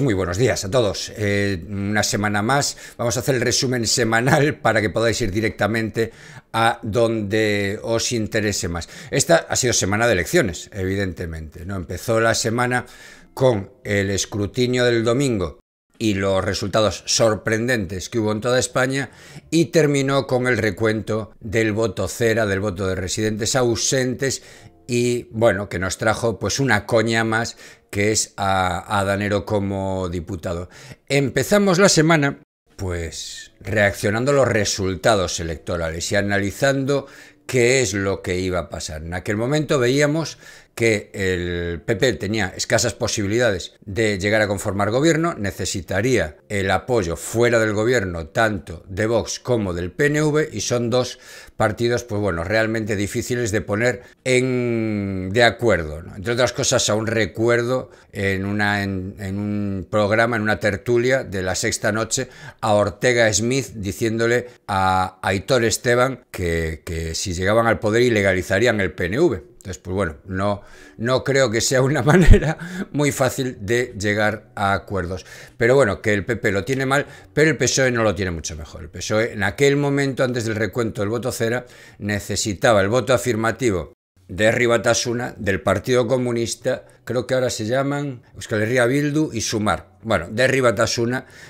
muy buenos días a todos. Eh, una semana más vamos a hacer el resumen semanal para que podáis ir directamente a donde os interese más. Esta ha sido semana de elecciones, evidentemente. ¿no? Empezó la semana con el escrutinio del domingo y los resultados sorprendentes que hubo en toda España y terminó con el recuento del voto cera, del voto de residentes ausentes y bueno, que nos trajo pues una coña más que es a, Danero como diputado. Empezamos la semana pues reaccionando a los resultados electorales y analizando qué es lo que iba a pasar. En aquel momento veíamos que el PP tenía escasas posibilidades de llegar a conformar gobierno, necesitaría el apoyo fuera del gobierno tanto de Vox como del PNV y son dos partidos pues bueno, realmente difíciles de poner en de acuerdo. Entre otras cosas, aún recuerdo en, un programa, en una tertulia de la sexta noche, a Ortega Smith diciéndole a Aitor Esteban que si llegaban al poder ilegalizarían el PNV. Entonces, pues bueno, no, no creo que sea una manera muy fácil de llegar a acuerdos. Pero bueno, que el PP lo tiene mal, pero el PSOE no lo tiene mucho mejor. El PSOE en aquel momento, antes del recuento del voto cera, necesitaba el voto afirmativo de del Partido Comunista, creo que ahora se llaman Euskal Herria Bildu y Sumar. Bueno, de Herri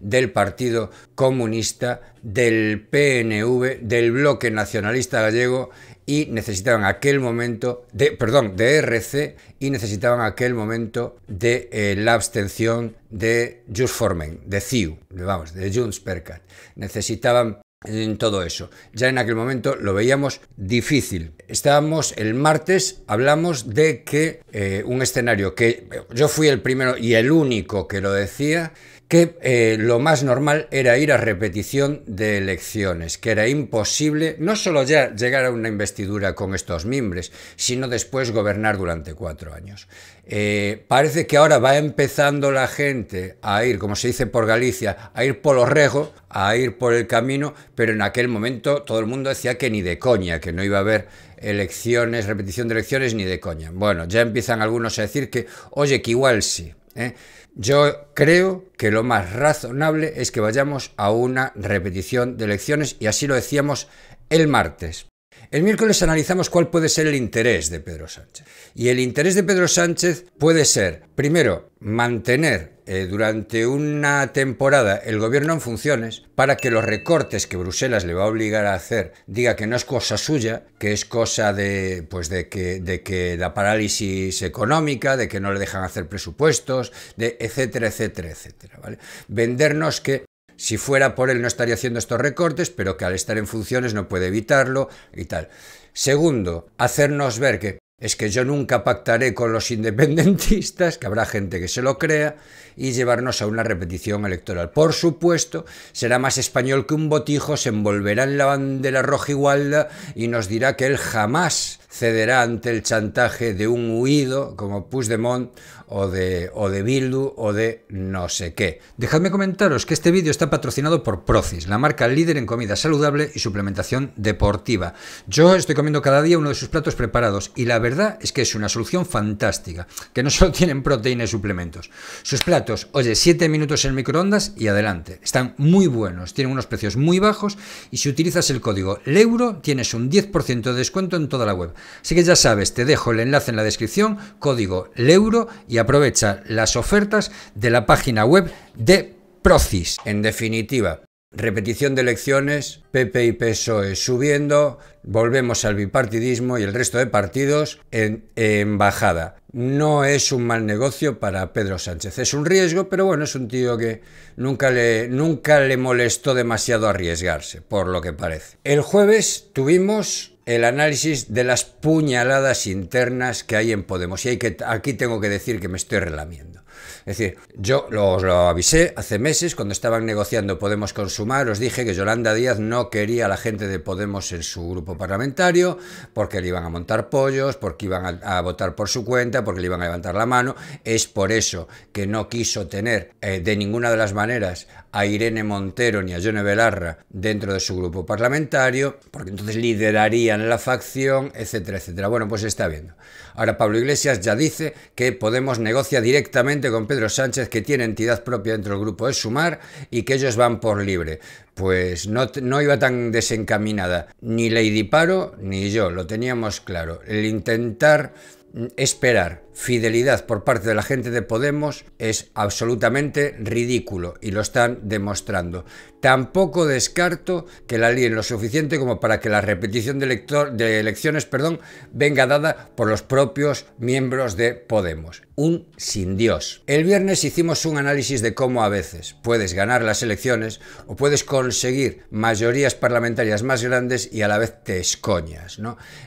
del Partido Comunista, del PNV, del Bloque Nacionalista Gallego y necesitaban aquel momento de, perdón, de RC y necesitaban aquel momento de eh, la abstención de Just Formen, de CIU, vamos, de Junts Percat. Necesitaban en todo eso. Ya en aquel momento lo veíamos difícil. Estábamos el martes, hablamos de que eh, un escenario que yo fui el primero y el único que lo decía, que eh, lo más normal era ir a repetición de elecciones, que era imposible no solo ya llegar a una investidura con estos mimbres, sino después gobernar durante cuatro años. Eh, parece que ahora va empezando la gente a ir, como se dice por Galicia, a ir por los rejos, a ir por el camino, pero en aquel momento todo el mundo decía que ni de coña, que no iba a haber elecciones, repetición de elecciones, ni de coña. Bueno, ya empiezan algunos a decir que, oye, que igual sí. ¿eh? Yo creo que lo más razonable es que vayamos a una repetición de elecciones y así lo decíamos el martes. El miércoles analizamos cuál puede ser el interés de Pedro Sánchez. Y el interés de Pedro Sánchez puede ser, primero, mantener eh, durante una temporada el gobierno en funciones para que los recortes que Bruselas le va a obligar a hacer diga que no es cosa suya, que es cosa de, pues de, que, de que la parálisis económica, de que no le dejan hacer presupuestos, de etcétera, etcétera, etcétera. Vendernos que si fuera por él no estaría haciendo estos recortes, pero que al estar en funciones no puede evitarlo y tal. Segundo, hacernos ver que es que yo nunca pactaré con los independentistas, que habrá gente que se lo crea, y llevarnos a una repetición electoral. Por supuesto, será más español que un botijo, se envolverá en la bandera roja igualda y nos dirá que él jamás cederá ante el chantaje de un huido como Puigdemont o de, o de Bildu o de no sé qué. Dejadme comentaros que este vídeo está patrocinado por Procis, la marca líder en comida saludable y suplementación deportiva. Yo estoy comiendo cada día uno de sus platos preparados y la verdad es que es una solución fantástica, que no solo tienen proteína y suplementos. Sus platos, oye, 7 minutos en microondas y adelante. Están muy buenos, tienen unos precios muy bajos y si utilizas el código LEURO tienes un 10% de descuento en toda la web. Así que ya sabes, te dejo el enlace en la descripción, código LEURO y aprovecha las ofertas de la página web de Procis. En definitiva, repetición de elecciones, PP y PSOE subiendo, volvemos al bipartidismo y el resto de partidos en, en bajada. No es un mal negocio para Pedro Sánchez, es un riesgo, pero bueno, es un tío que nunca le, nunca le molestó demasiado arriesgarse, por lo que parece. El jueves tuvimos el análisis de las puñaladas internas que hay en Podemos. Y hay que, aquí tengo que decir que me estoy relamiendo. Es decir, yo os lo avisé hace meses cuando estaban negociando Podemos consumar os dije que Yolanda Díaz no quería a la gente de Podemos en su grupo parlamentario porque le iban a montar pollos, porque iban a, votar por su cuenta, porque le iban a levantar la mano. Es por eso que no quiso tener eh, de ninguna de las maneras a Irene Montero ni a Yone Belarra dentro de su grupo parlamentario, porque entonces liderarían la facción, etcétera, etcétera. Bueno, pues está viendo. Ahora Pablo Iglesias ya dice que Podemos negocia directamente con Pedro Sánchez que tiene entidad propia dentro del grupo de Sumar y que ellos van por libre. Pues no, no iba tan desencaminada ni Lady Paro ni yo, lo teníamos claro. El intentar mm, esperar fidelidad por parte de la gente de Podemos es absolutamente ridículo y lo están demostrando. Tampoco descarto que la líen lo suficiente como para que la repetición de, elecciones perdón, venga dada por los propios miembros de Podemos. Un sin Dios. El viernes hicimos un análisis de cómo a veces puedes ganar las elecciones o puedes conseguir mayorías parlamentarias más grandes y a la vez te escoñas.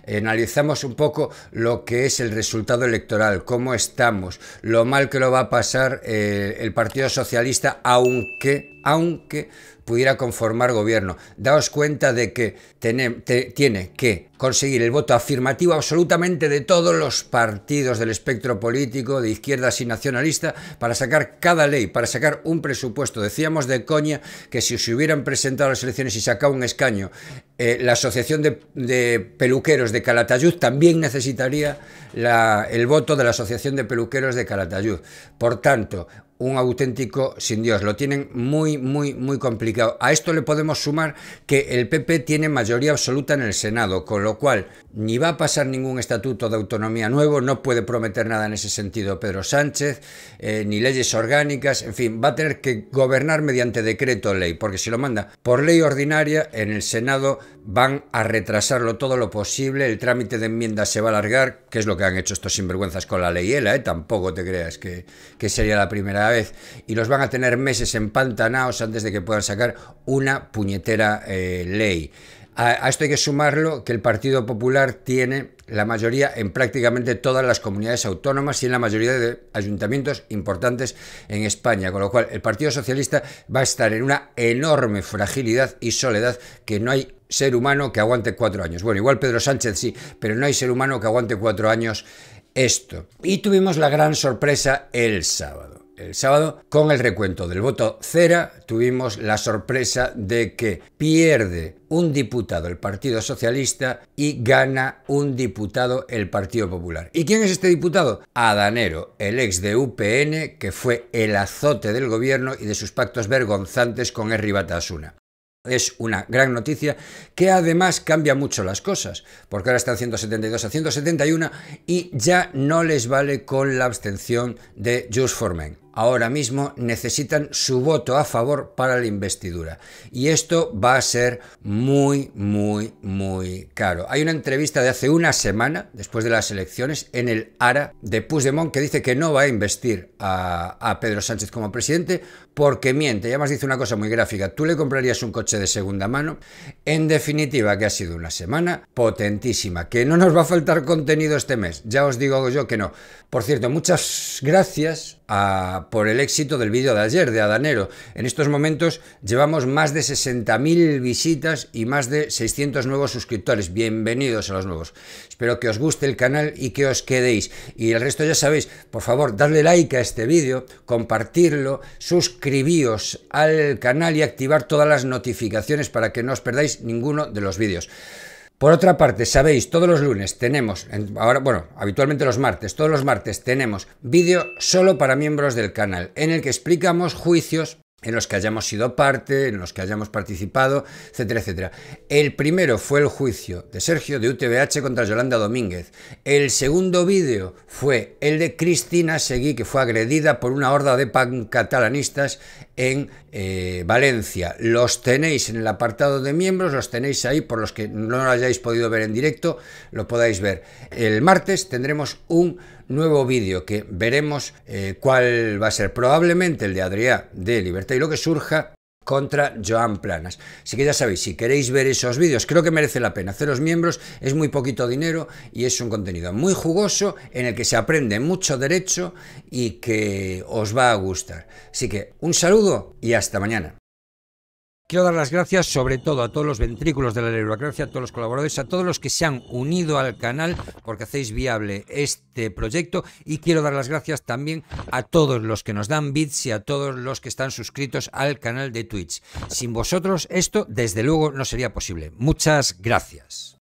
Analizamos un poco lo que es el resultado electoral cómo estamos, lo mal que lo va a pasar eh, el Partido Socialista, aunque, aunque pudiera conformar gobierno. Daos cuenta de que tiene, que conseguir el voto afirmativo absolutamente de todos los partidos del espectro político, de izquierdas y nacionalista, para sacar cada ley, para sacar un presupuesto. Decíamos de coña que si se hubieran presentado las elecciones y sacado un escaño, eh, la Asociación de, Peluqueros de Calatayud también necesitaría el voto de la Asociación de Peluqueros de Calatayud. Por tanto, un auténtico sin Dios. Lo tienen muy, muy, muy complicado. A esto le podemos sumar que el PP tiene mayoría absoluta en el Senado, con lo cual ni va a pasar ningún estatuto de autonomía nuevo, no puede prometer nada en ese sentido Pedro Sánchez, eh, ni leyes orgánicas, en fin, va a tener que gobernar mediante decreto ley, porque si lo manda por ley ordinaria, en el Senado van a retrasarlo todo lo posible, el trámite de enmiendas se va a alargar, que es lo que han hecho estos sinvergüenzas con la ley ELA, ¿eh? tampoco te creas que sería la primera vez y los van a tener meses empantanados antes de que puedan sacar una puñetera eh, ley. a esto hay que sumarlo que el Partido Popular tiene la mayoría en prácticamente todas las comunidades autónomas y en la mayoría de ayuntamientos importantes en España, con lo cual el Partido Socialista va a estar en una enorme fragilidad y soledad que no hay ser humano que aguante cuatro años. Bueno, igual Pedro Sánchez sí, pero no hay ser humano que aguante cuatro años esto. Y tuvimos la gran sorpresa el sábado el sábado, con el recuento del voto Cera, tuvimos la sorpresa de que pierde un diputado el Partido Socialista y gana un diputado el Partido Popular. ¿Y quién es este diputado? Adanero, el ex de UPN, que fue el azote del gobierno y de sus pactos vergonzantes con Erri Batasuna. Es una gran noticia que además cambia mucho las cosas, porque ahora están 172 a 171 y ya no les vale con la abstención de Just for ahora mismo necesitan su voto a favor para la investidura. Y esto va a ser muy, muy, muy caro. Hay una entrevista de hace una semana, después de las elecciones, en el ARA de Puigdemont, que dice que no va a investir a, Pedro Sánchez como presidente porque miente. Y además dice una cosa muy gráfica. Tú le comprarías un coche de segunda mano. En definitiva, que ha sido una semana potentísima, que no nos va a faltar contenido este mes. Ya os digo yo que no. Por cierto, muchas gracias a por el éxito del vídeo de ayer, de Adanero. En estos momentos llevamos más de 60.000 visitas y más de 600 nuevos suscriptores. Bienvenidos a los nuevos. Espero que os guste el canal y que os quedéis. Y el resto ya sabéis, por favor, darle like a este vídeo, compartirlo, suscribíos al canal y activar todas las notificaciones para que no os perdáis ninguno de los vídeos. Por otra parte, sabéis, todos los lunes tenemos, ahora, bueno, habitualmente los martes, todos los martes tenemos vídeo solo para miembros del canal, en el que explicamos juicios en los que hayamos sido parte, en los que hayamos participado, etcétera, etcétera. El primero fue el juicio de Sergio de UTBH contra Yolanda Domínguez. El segundo vídeo fue el de Cristina Seguí, que fue agredida por una horda de pancatalanistas en eh, Valencia. Los tenéis en el apartado de miembros, los tenéis ahí, por los que no lo hayáis podido ver en directo, lo podáis ver. El martes tendremos un nuevo vídeo que veremos eh, cuál va a ser. Probablemente el de Adrián de Libertad y lo que surja contra Joan Planas. Así que ya sabéis, si queréis ver esos vídeos, creo que merece la pena. Haceros miembros es muy poquito dinero y es un contenido muy jugoso en el que se aprende mucho derecho y que os va a gustar. Así que un saludo y hasta mañana. Quiero dar las gracias sobre todo a todos los ventrículos de la burocracia, a todos los colaboradores, a todos los que se han unido al canal porque hacéis viable este proyecto y quiero dar las gracias también a todos los que nos dan bits y a todos los que están suscritos al canal de Twitch. Sin vosotros esto desde luego no sería posible. Muchas gracias.